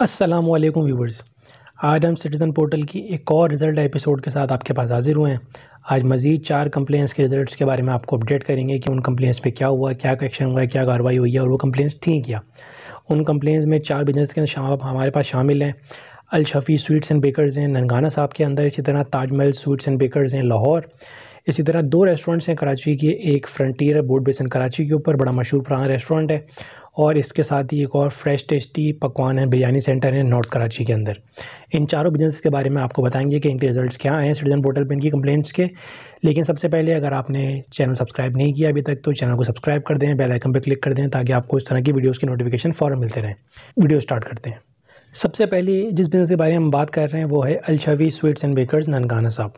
Aslam viewers आज हम citizen portal की एक और रिज़ल्ट एपिसोड के साथ आपके पास हाजिर हुए हैं आज मज़ीद चार कम्प्लेंस के रिज़ल्ट के बारे में आपको अपडेट करेंगे कि उन कम्प्लेंस पे क्या हुआ क्या एक्शन हुआ क्या कार्रवाई हुई है और वो कंप्लेंट्स थी क्या उन कंप्लेंट्स में चार बिजनेस के हमारे पास शामिल हैं Al Shafi sweets and bakers हैं ननगाना साहब के अंदर इसी तरह ताजमहल स्वीट्स एंड बेकर्स हैं लाहौर इसी तरह दो रेस्टोरेंट्स हैं कराची के एक फ्रंटियर है बोर्ड बेसन कराची के ऊपर बड़ा मशहूर पुराना रेस्टोरेंट है और इसके साथ ही एक और फ्रेश टेस्टी पकवान है बिरयानी सेंटर है नॉर्थ कराची के अंदर इन चारों बिजनेस के बारे में आपको बताएंगे कि इनके रिजल्ट्स क्या आए हैं सिटीजन पोर्टल पर इनकी कंप्लेंट्स के लेकिन सबसे पहले अगर आपने चैनल सब्सक्राइब नहीं किया अभी तक तो चैनल को सब्सक्राइब कर दें बेल आइकन पर क्लिक कर दें ताकि आपको इस तरह की वीडियोज़ की नोटिफिकेशन फ़ौरन मिलते रहें वीडियो स्टार्ट करते हैं सबसे पहले जिस बिज़नेस के बारे में हम बात कर रहे हैं वो है अलशवी sweets and bakers Nankana Sahib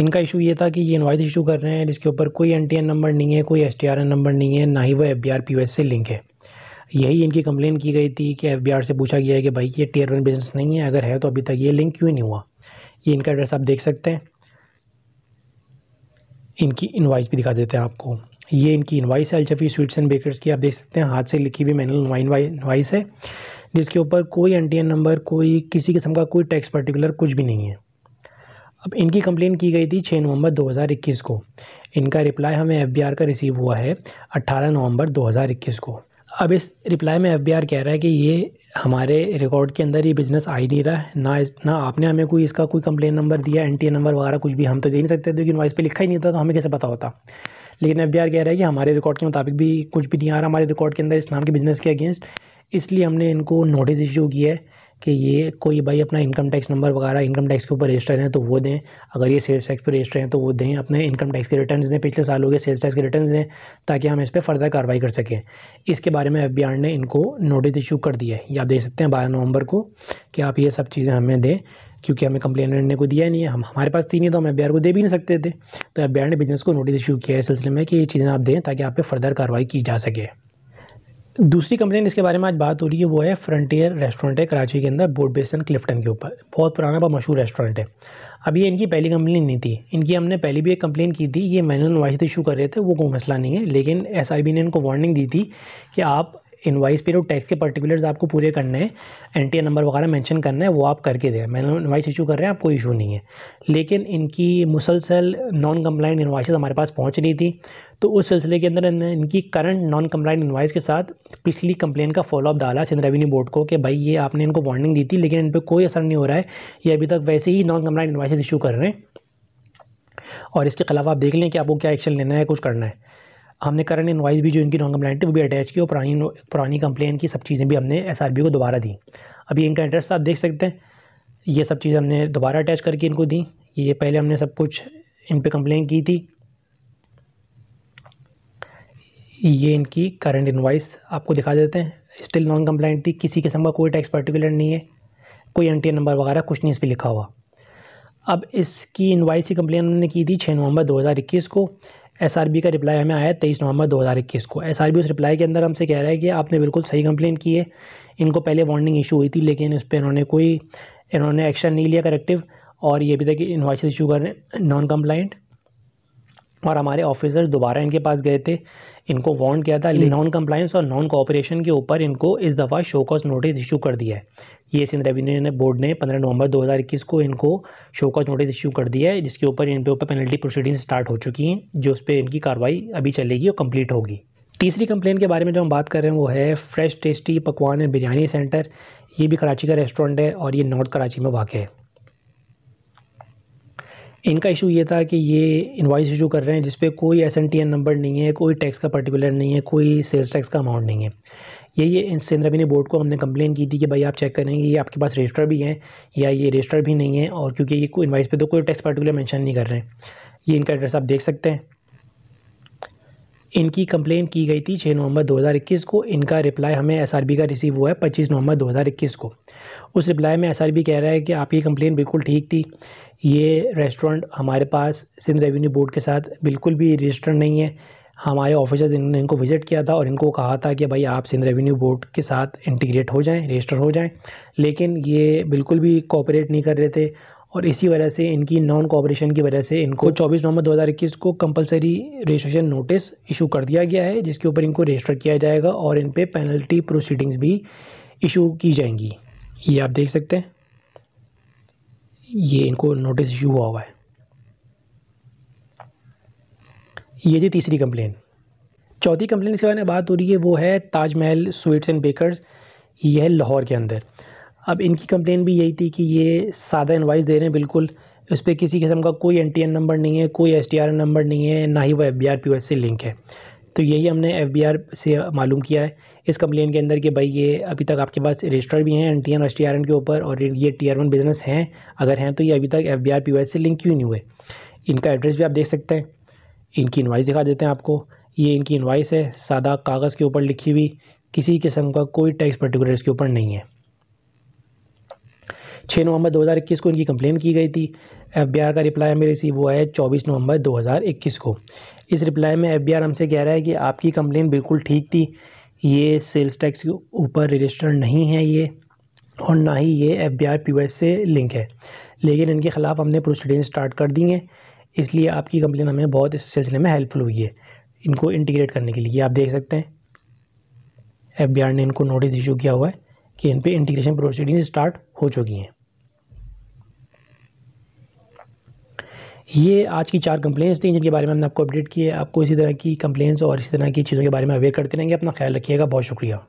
इनका इशू ये था कि ये इन्वाइस इशू कर रहे हैं जिसके ऊपर कोई एन नंबर नहीं है कोई एस नंबर नहीं है ना ही वो एफ बी से लिंक है यही इनकी कंप्लेन की गई थी कि एफ से पूछा गया है कि भाई ये टीयर वन बिजनेस नहीं है अगर है तो अभी तक ये लिंक क्यों नहीं हुआ ये इनका एड्रेस आप देख सकते हैं इनकी इन्वाइस भी दिखा देते हैं आपको ये इनकी इन्वाइस है अलचफी स्वीट्स एंड बेकर्स की आप देख सकते हैं हाथ से लिखी हुई मैनुअल इन्वाइस है जिसके ऊपर कोई एन नंबर कोई किसी किस्म का कोई टैक्स पर्टिकुलर कुछ भी नहीं है अब इनकी कंप्लेन की गई थी 6 नवंबर 2021 को इनका रिप्लाई हमें एफबीआर का रिसीव हुआ है 18 नवंबर 2021 को अब इस रिप्लाई में एफ कह रहा है कि ये हमारे रिकॉर्ड के अंदर ये बिज़नेस आ ही नहीं रहा है ना इस, ना आपने हमें कोई इसका कोई कंप्लेन नंबर दिया एन नंबर वगैरह कुछ भी हम तो दे नहीं सकते क्योंकि इन्वाइस पे लिखा ही नहीं था तो हमें कैसे पता होता लेकिन एफ कह रहा है कि हमारे रिकॉर्ड के मुताबिक भी कुछ भी नहीं आ रहा हमारे रिकॉर्ड के अंदर इस नाम के बिज़नेस के अगेंस्ट इसलिए हमने इनको नोटिस इशू किया है कि ये कोई भाई अपना इनकम टैक्स नंबर वगैरह इनकम टैक्स के ऊपर रजिस्टर हैं तो वो दें अगर ये सेल्स टैक्स पर रजिस्टर हैं तो वो दें अपने इनकम टैक्स के रिटर्न दें पिछले साल हो गए सेल्स टैक्स के रिटर्न दें ताकि हम इस पर फर्दर कार्रवाई कर सकें इसके बारे में एफ ने इनको नोटिस इशू कर दिया है ये आप देख सकते हैं बारह नवंबर को कि आप ये सब चीज़ें हमें दें क्योंकि हमें कंप्लेनेंट ने को दिया नहीं है हम हमारे पास थी नहीं तो हम एफ को दे भी नहीं सकते थे तो एफ ने बिजनेस को नोटिस इशू किया है इस सिलसिले में कि ये चीज़ें आप दें ताकि आप पे फर्दर कार्रवाई की जा सके दूसरी कंप्लेन इसके बारे में आज बात हो रही है वो है फ्रंटियर रेस्टोरेंट है कराची के अंदर बोर्ड बेसन क्लिफ्टन के ऊपर बहुत पुराना बहुत मशहूर रेस्टोरेंट है अभी ये इनकी पहली कंप्लेन नहीं थी इनकी हमने पहली भी एक कंप्लेन की थी ये मैनुअल वाइज इशू कर रहे थे वो कोई मसला नहीं है लेकिन एस ने इनको वार्निंग दी थी कि आप इनवाइस पे जो टैक्स के पर्टिकुलर्स आपको पूरे करने हैं एन टी नंबर वगैरह मेंशन करना है वो आप करके दें मैंने इनवाइस इशू कर रहे हैं आपको इशू नहीं है लेकिन इनकी मुसलसल नॉन कम्प्लाइंट इन्वाइस हमारे पास पहुँच रही थी तो उस सिलसिले के अंदर इनकी करंट नॉन कम्प्लाइंट इन्वाइस के साथ पिछली कंप्लेन का फॉलोअप डाला सिंध रेवेन्यू बोर्ड को कि भाई ये आपने इनको वार्निंग दी थी लेकिन इन पर कोई असर नहीं हो रहा है ये अभी तक वैसे ही नॉन कम्प्लाइंट इन्वाइस इशू कर रहे हैं और इसके खिलाफ आप देख लें कि आपको क्या एक्शन लेना है कुछ करना है हमने करंट इन्वाइस भी जो इनकी नॉन कम्प्लेंट थी वो भी अटैच की और पुरानी पुरानी कंप्लेन की सब चीज़ें भी हमने एस को दोबारा दी अभी इनका इंटरेस्ट आप देख सकते हैं ये सब चीज़ें हमने दोबारा अटैच करके इनको दी ये पहले हमने सब कुछ इन पर कंप्लेन की थी ये इनकी करंट इन्वाइस आपको दिखा देते हैं स्टिल नॉन कम्प्लेंट थी किसी किस्म का कोई टैक्स पर्टिकुलर नहीं है कोई एन नंबर वगैरह कुछ नहीं इस पर लिखा हुआ अब इसकी इन्वाइस की कंप्लेन हमने की थी छः नवंबर 2021 को एस का रिप्लाई हमें आया है तेईस नवंबर 2021 को एस उस रिप्लाई के अंदर हमसे कह रहा है कि आपने बिल्कुल सही कंप्लेंट की है इनको पहले वार्निंग इशू हुई थी लेकिन उस पर इन्होंने कोई इन्होंने एक्शन नहीं लिया करेक्टिव और ये अभी तक इन्वाइस इशू कर रहे हैं नॉन कम्प्लाइंट और हमारे ऑफिसर्स दोबारा इनके पास गए थे इनको वॉन्ट किया था नॉन कम्प्लाइंस और नॉन कोऑपरेशन के ऊपर इनको इस दफ़ा शो कॉज नोटिस इशू कर दिया है ये सिंध रेवेन्यू ने बोर्ड ने 15 नवंबर 2021 को इनको शो कॉज नोटिस इशू कर दिया है जिसके ऊपर इनके ऊपर पेनल्टी प्रोसीडिंग स्टार्ट हो चुकी हैं जो उस पर इनकी कार्रवाई अभी चलेगी और कम्प्लीट होगी तीसरी कंप्लेन के बारे में जो हम बात कर रहे हैं वो है फ्रेश टेस्टी पकवान एंड बिरयानी सेंटर ये भी कराची का रेस्टोरेंट है और ये नॉर्थ कराची में वाक़ है इनका इशू ये था कि ये इन्वाइस इशू कर रहे हैं जिस कोई S N T N number नहीं है कोई टैक्स का पर्टिकुलर नहीं है कोई सेल्स टैक्स का अमाउंट नहीं है यही इन रेवेन्यू बोर्ड को हमने कंप्लेन की थी कि भाई आप चेक करें कि ये आपके पास रजिस्टर भी है या ये रजिस्टर भी नहीं है और क्योंकि ये कोई इन्वाइस पे तो कोई टैक्स पर्टिकुलर मेंशन नहीं कर रहे हैं ये इनका एड्रेस आप देख सकते हैं इनकी कंप्लेन की गई थी 6 नवंबर 2021 को इनका रिप्लाई हमें बी का रिसीव हुआ है पच्चीस नवंबर इक्कीस को उस रिप्लाई में बी कह रहा है कि आपकी कंप्लेन बिल्कुल ठीक थी ये रेस्टोरेंट हमारे पास सिंध रेवेन्यू बोर्ड के साथ बिल्कुल भी रजिस्टर्ड नहीं है हमारे ऑफिसर इन्होंने इनको विज़िट किया था और इनको कहा था कि भाई आप सिंध रेवेन्यू बोर्ड के साथ इंटीग्रेट हो जाएं रजिस्टर हो जाएं लेकिन ये बिल्कुल भी कॉपरेट नहीं कर रहे थे और इसी वजह से इनकी नॉन कॉपरेशन की वजह से इनको 24 नवंबर 2021 को कंपलसरी रजिस्ट्रेशन नोटिस इशू कर दिया गया है जिसके ऊपर इनको रजिस्टर किया जाएगा और इन पर पे पेनल्टी प्रोसीडिंग्स भी इशू की जाएंगी ये आप देख सकते हैं ये इनको नोटिस यू हुआ हुआ है ये थी तीसरी कंप्लेन चौथी कंप्लेन इसके बारे में बात हो रही है वो है ताजमहल स्वीट्स एंड बेकर्स ये है लाहौर के अंदर अब इनकी कंप्लेन भी यही थी कि ये सादा इन्वाइस दे रहे हैं बिल्कुल इस पर किसी किस्म का कोई एन नंबर नहीं है कोई एस नंबर नहीं है ना ही वो एफ बी आर पी से लिंक है तो यही हमने एफ से मालूम किया है इस कंप्लेन के अंदर कि भाई ये अभी तक आपके पास रजिस्टर भी हैं एन टी एन और एस टी आर एन के ऊपर और ये टी आर वन बिजनेस हैं अगर हैं तो ये अभी तक एफ बी आर पी से लिंक क्यों नहीं हुए इनका एड्रेस भी आप देख सकते हैं इनकी इन्वाइस दिखा देते हैं आपको ये इनकी इन्वाइस है सादा कागज़ के ऊपर लिखी हुई किसी किस्म का कोई टैक्स पर्टिकुलर इसके ऊपर नहीं है छः नवंबर 2021 को इनकी कंप्लेन की गई थी एफ का रिप्लाई हमें रिसीव हुआ है चौबीस नवंबर 2021 को इस रिप्लाई में एफ हमसे कह रहा है कि आपकी कंप्लेन बिल्कुल ठीक थी ये सेल्स टैक्स के ऊपर रजिस्टर्ड नहीं है ये और ना ही ये एफ बी आर पी से लिंक है लेकिन इनके ख़िलाफ़ हमने प्रोसीडिंग स्टार्ट कर दी हैं इसलिए आपकी कंप्लेन हमें बहुत इस सिलसिले में हेल्पफुल हुई है इनको इंटीग्रेट करने के लिए आप देख सकते हैं एफ ने इनको नोटिस इशू किया हुआ है कि इन पर इंटीग्रेशन प्रोसीडिंग स्टार्ट हो चुकी हैं ये आज की चार कंप्लेंट्स थी जिनके बारे में हमने आपको अपडेट किए आपको इसी तरह की कंप्लेंट्स और इसी तरह की चीज़ों के बारे में अवेयर करते रहेंगे अपना ख्याल रखिएगा बहुत शुक्रिया